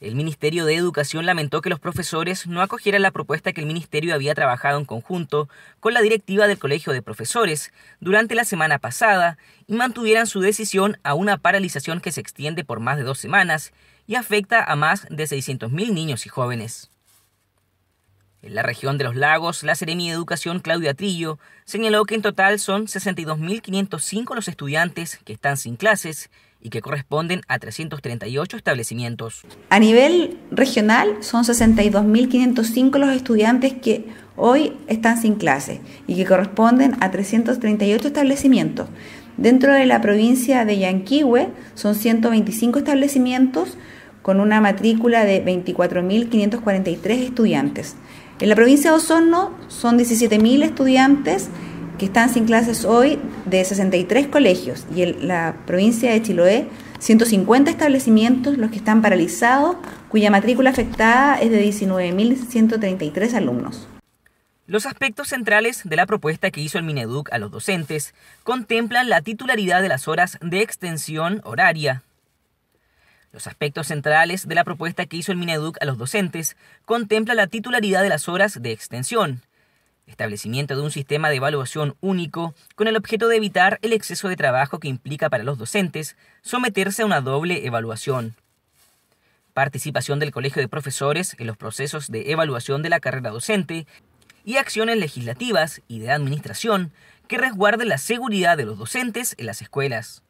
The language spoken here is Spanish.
El Ministerio de Educación lamentó que los profesores no acogieran la propuesta que el Ministerio había trabajado en conjunto con la directiva del Colegio de Profesores durante la semana pasada y mantuvieran su decisión a una paralización que se extiende por más de dos semanas y afecta a más de 600.000 niños y jóvenes. En la región de los lagos, la Seremi de Educación Claudia Trillo señaló que en total son 62.505 los estudiantes que están sin clases y que corresponden a 338 establecimientos. A nivel regional son 62.505 los estudiantes que hoy están sin clase... y que corresponden a 338 establecimientos. Dentro de la provincia de Yanquihue son 125 establecimientos con una matrícula de 24.543 estudiantes. En la provincia de Osorno son 17.000 estudiantes que están sin clases hoy de 63 colegios y en la provincia de Chiloé 150 establecimientos los que están paralizados, cuya matrícula afectada es de 19.133 alumnos. Los aspectos centrales de la propuesta que hizo el Mineduc a los docentes contemplan la titularidad de las horas de extensión horaria. Los aspectos centrales de la propuesta que hizo el Mineduc a los docentes contemplan la titularidad de las horas de extensión, establecimiento de un sistema de evaluación único con el objeto de evitar el exceso de trabajo que implica para los docentes someterse a una doble evaluación. Participación del Colegio de Profesores en los procesos de evaluación de la carrera docente y acciones legislativas y de administración que resguarden la seguridad de los docentes en las escuelas.